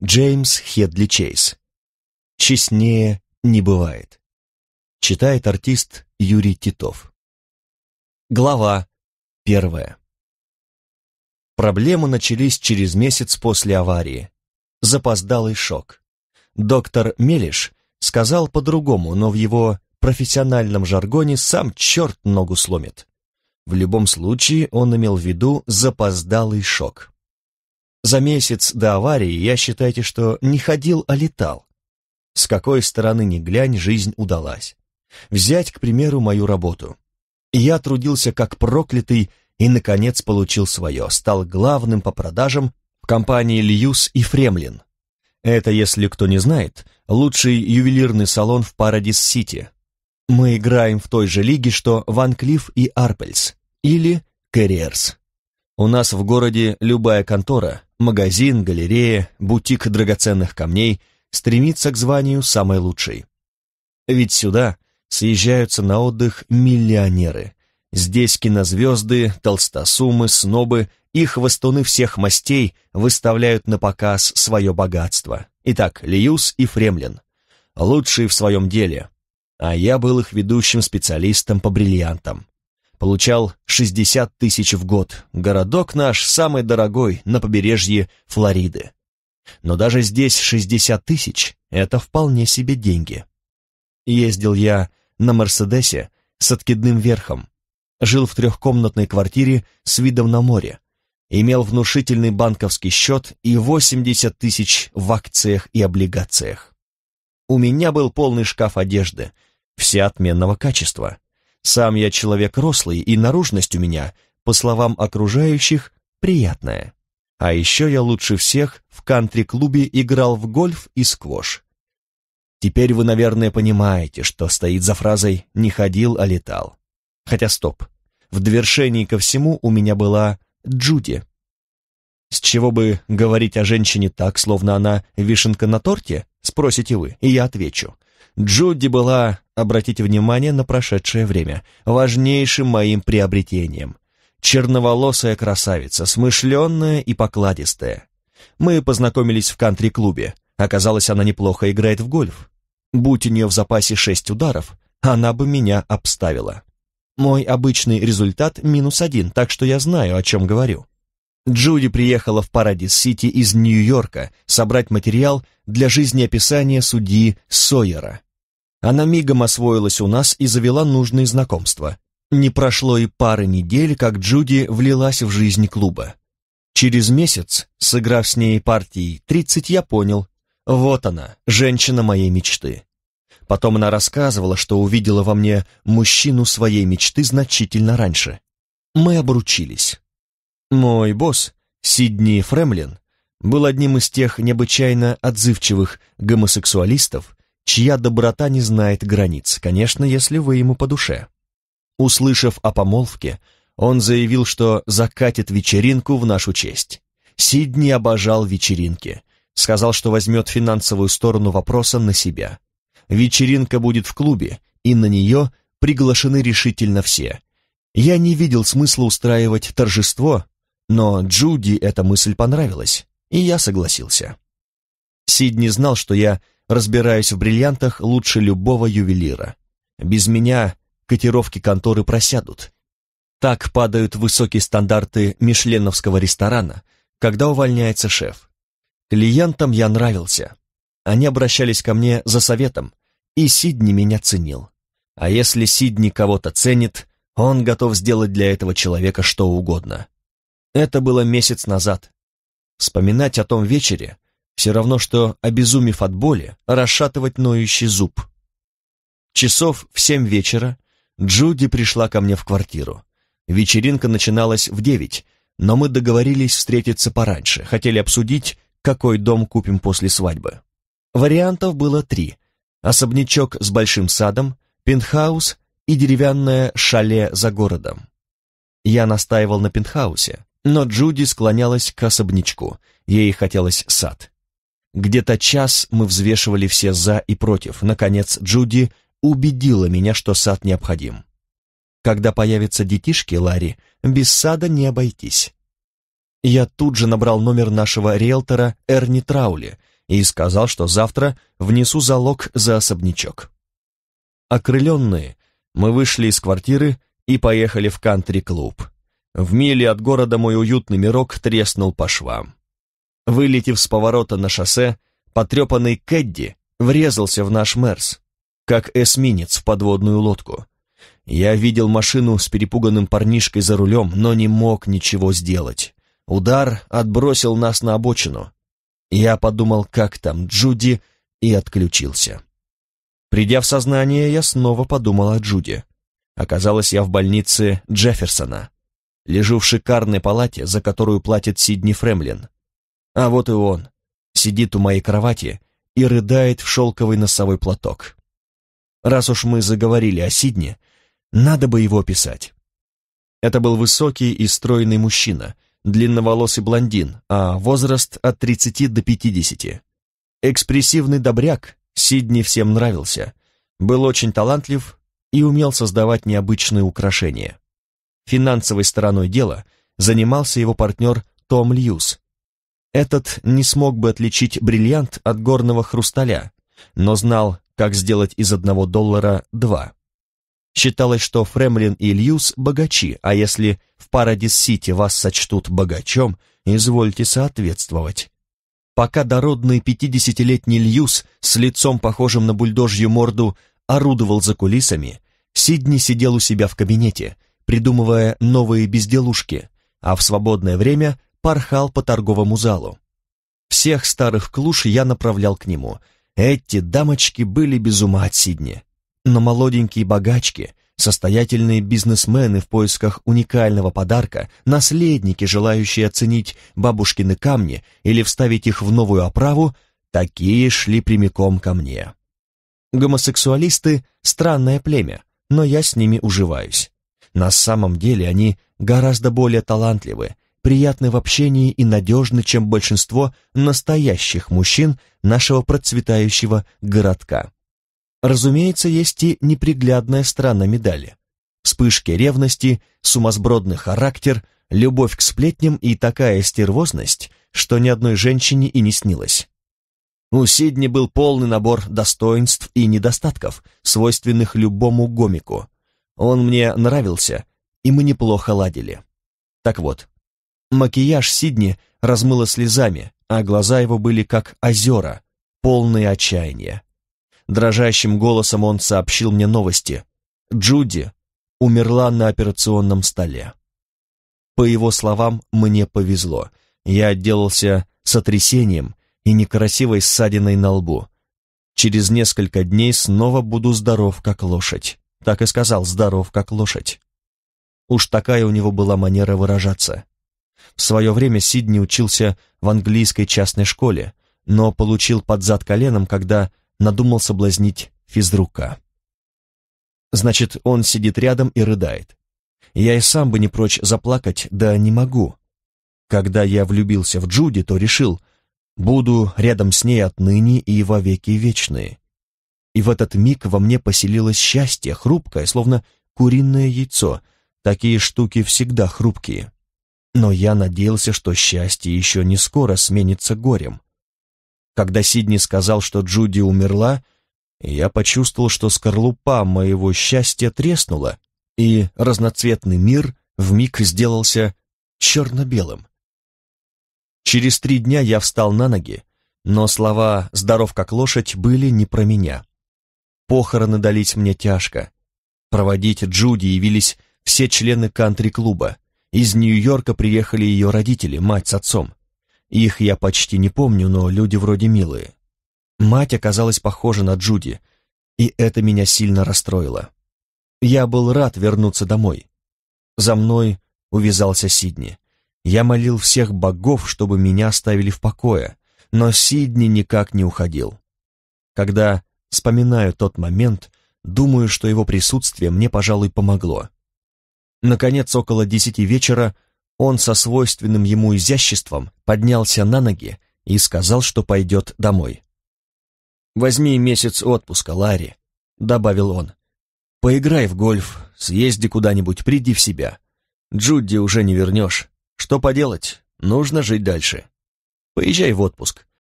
Джеймс Хедли Чейз. «Честнее не бывает». Читает артист Юрий Титов. Глава первая. Проблемы начались через месяц после аварии. Запоздалый шок. Доктор Мелиш сказал по-другому, но в его профессиональном жаргоне сам черт ногу сломит. В любом случае он имел в виду запоздалый шок. За месяц до аварии я, считайте, что не ходил, а летал. С какой стороны ни глянь, жизнь удалась. Взять, к примеру, мою работу. Я трудился как проклятый и, наконец, получил свое. Стал главным по продажам в компании «Льюс» и «Фремлин». Это, если кто не знает, лучший ювелирный салон в Парадис-Сити. Мы играем в той же лиге, что Ван Клифф и Арпельс, или Кэрриерс. У нас в городе любая контора, магазин, галерея, бутик драгоценных камней стремится к званию самой лучшей. Ведь сюда съезжаются на отдых миллионеры. Здесь кинозвезды, толстосумы, снобы и хвостуны всех мастей выставляют на показ свое богатство. Итак, Льюс и Фремлин. Лучшие в своем деле. А я был их ведущим специалистом по бриллиантам получал 60 тысяч в год. Городок наш самый дорогой на побережье Флориды. Но даже здесь 60 тысяч — это вполне себе деньги. Ездил я на «Мерседесе» с откидным верхом. Жил в трехкомнатной квартире с видом на море. Имел внушительный банковский счет и 80 тысяч в акциях и облигациях. У меня был полный шкаф одежды, все отменного качества. Сам я человек рослый, и наружность у меня, по словам окружающих, приятная. А еще я лучше всех в кантри-клубе играл в гольф и сквош. Теперь вы, наверное, понимаете, что стоит за фразой «не ходил, а летал». Хотя стоп, в довершении ко всему у меня была Джуди. С чего бы говорить о женщине так, словно она вишенка на торте, спросите вы, и я отвечу. Джуди была, обратите внимание на прошедшее время, важнейшим моим приобретением. Черноволосая красавица, смышленная и покладистая. Мы познакомились в кантри-клубе. Оказалось, она неплохо играет в гольф. Будь у нее в запасе шесть ударов, она бы меня обставила. Мой обычный результат минус один, так что я знаю, о чем говорю. Джуди приехала в Парадис-Сити из Нью-Йорка собрать материал для жизнеописания судьи Сойера. Она мигом освоилась у нас и завела нужные знакомства. Не прошло и пары недель, как Джуди влилась в жизнь клуба. Через месяц, сыграв с ней партией 30, я понял, вот она, женщина моей мечты. Потом она рассказывала, что увидела во мне мужчину своей мечты значительно раньше. Мы обручились. Мой босс, Сидни Фремлин, был одним из тех необычайно отзывчивых гомосексуалистов, чья доброта не знает границ, конечно, если вы ему по душе. Услышав о помолвке, он заявил, что закатит вечеринку в нашу честь. Сидни обожал вечеринки, сказал, что возьмет финансовую сторону вопроса на себя. Вечеринка будет в клубе, и на нее приглашены решительно все. Я не видел смысла устраивать торжество но Джуди эта мысль понравилась, и я согласился. Сидни знал, что я разбираюсь в бриллиантах лучше любого ювелира. Без меня котировки конторы просядут. Так падают высокие стандарты мишленовского ресторана, когда увольняется шеф. Клиентам я нравился. Они обращались ко мне за советом, и Сидни меня ценил. А если Сидни кого-то ценит, он готов сделать для этого человека что угодно. Это было месяц назад. Вспоминать о том вечере все равно, что, обезумев от боли, расшатывать ноющий зуб. Часов в семь вечера Джуди пришла ко мне в квартиру. Вечеринка начиналась в девять, но мы договорились встретиться пораньше, хотели обсудить, какой дом купим после свадьбы. Вариантов было три. Особнячок с большим садом, пентхаус и деревянное шале за городом. Я настаивал на пентхаусе, но Джуди склонялась к особнячку. Ей хотелось сад. Где-то час мы взвешивали все «за» и «против». Наконец, Джуди убедила меня, что сад необходим. Когда появятся детишки, Ларри, без сада не обойтись. Я тут же набрал номер нашего риэлтора Эрни Траули и сказал, что завтра внесу залог за особнячок. Окрыленные, мы вышли из квартиры и поехали в кантри-клуб. В миле от города мой уютный мирок треснул по швам. Вылетев с поворота на шоссе, потрепанный Кэдди врезался в наш Мерс, как эсминец в подводную лодку. Я видел машину с перепуганным парнишкой за рулем, но не мог ничего сделать. Удар отбросил нас на обочину. Я подумал, как там Джуди, и отключился. Придя в сознание, я снова подумал о Джуди. Оказалось, я в больнице Джефферсона. Лежу в шикарной палате, за которую платит Сидни Фремлин. А вот и он. Сидит у моей кровати и рыдает в шелковый носовой платок. Раз уж мы заговорили о Сидне, надо бы его описать. Это был высокий и стройный мужчина, длинноволосый блондин, а возраст от 30 до 50. Экспрессивный добряк, Сидни всем нравился, был очень талантлив и умел создавать необычные украшения. Финансовой стороной дела занимался его партнер Том Льюс. Этот не смог бы отличить бриллиант от горного хрусталя, но знал, как сделать из одного доллара два. Считалось, что Фремлин и Льюс богачи, а если в Парадис-Сити вас сочтут богачом, извольте соответствовать. Пока дородный пятидесятилетний Льюс с лицом, похожим на бульдожью морду, орудовал за кулисами, Сидни сидел у себя в кабинете, придумывая новые безделушки, а в свободное время порхал по торговому залу. Всех старых клуш я направлял к нему. Эти дамочки были без ума от Сидни. Но молоденькие богачки, состоятельные бизнесмены в поисках уникального подарка, наследники, желающие оценить бабушкины камни или вставить их в новую оправу, такие шли прямиком ко мне. Гомосексуалисты — странное племя, но я с ними уживаюсь. На самом деле они гораздо более талантливы, приятны в общении и надежны, чем большинство настоящих мужчин нашего процветающего городка. Разумеется, есть и неприглядная сторона медали. Вспышки ревности, сумасбродный характер, любовь к сплетням и такая стервозность, что ни одной женщине и не снилось. У Сидни был полный набор достоинств и недостатков, свойственных любому гомику – он мне нравился, и мы неплохо ладили. Так вот, макияж Сидни размыло слезами, а глаза его были как озера, полные отчаяния. Дрожащим голосом он сообщил мне новости. Джуди умерла на операционном столе. По его словам, мне повезло. Я отделался сотрясением и некрасивой ссадиной на лбу. Через несколько дней снова буду здоров, как лошадь так и сказал «здоров, как лошадь». Уж такая у него была манера выражаться. В свое время Сидни учился в английской частной школе, но получил под зад коленом, когда надумал соблазнить физрука. Значит, он сидит рядом и рыдает. Я и сам бы не прочь заплакать, да не могу. Когда я влюбился в Джуди, то решил, буду рядом с ней отныне и во веки вечные и в этот миг во мне поселилось счастье, хрупкое, словно куриное яйцо. Такие штуки всегда хрупкие. Но я надеялся, что счастье еще не скоро сменится горем. Когда Сидни сказал, что Джуди умерла, я почувствовал, что скорлупа моего счастья треснула, и разноцветный мир вмиг сделался черно-белым. Через три дня я встал на ноги, но слова «здоров как лошадь» были не про меня. Похороны дались мне тяжко. Проводить Джуди явились все члены кантри-клуба. Из Нью-Йорка приехали ее родители, мать с отцом. Их я почти не помню, но люди вроде милые. Мать оказалась похожа на Джуди, и это меня сильно расстроило. Я был рад вернуться домой. За мной увязался Сидни. Я молил всех богов, чтобы меня оставили в покое, но Сидни никак не уходил. Когда Вспоминаю тот момент, думаю, что его присутствие мне, пожалуй, помогло. Наконец, около десяти вечера, он со свойственным ему изяществом поднялся на ноги и сказал, что пойдет домой. «Возьми месяц отпуска, Ларри», — добавил он. «Поиграй в гольф, съезди куда-нибудь, приди в себя. Джудди уже не вернешь. Что поделать, нужно жить дальше. Поезжай в отпуск,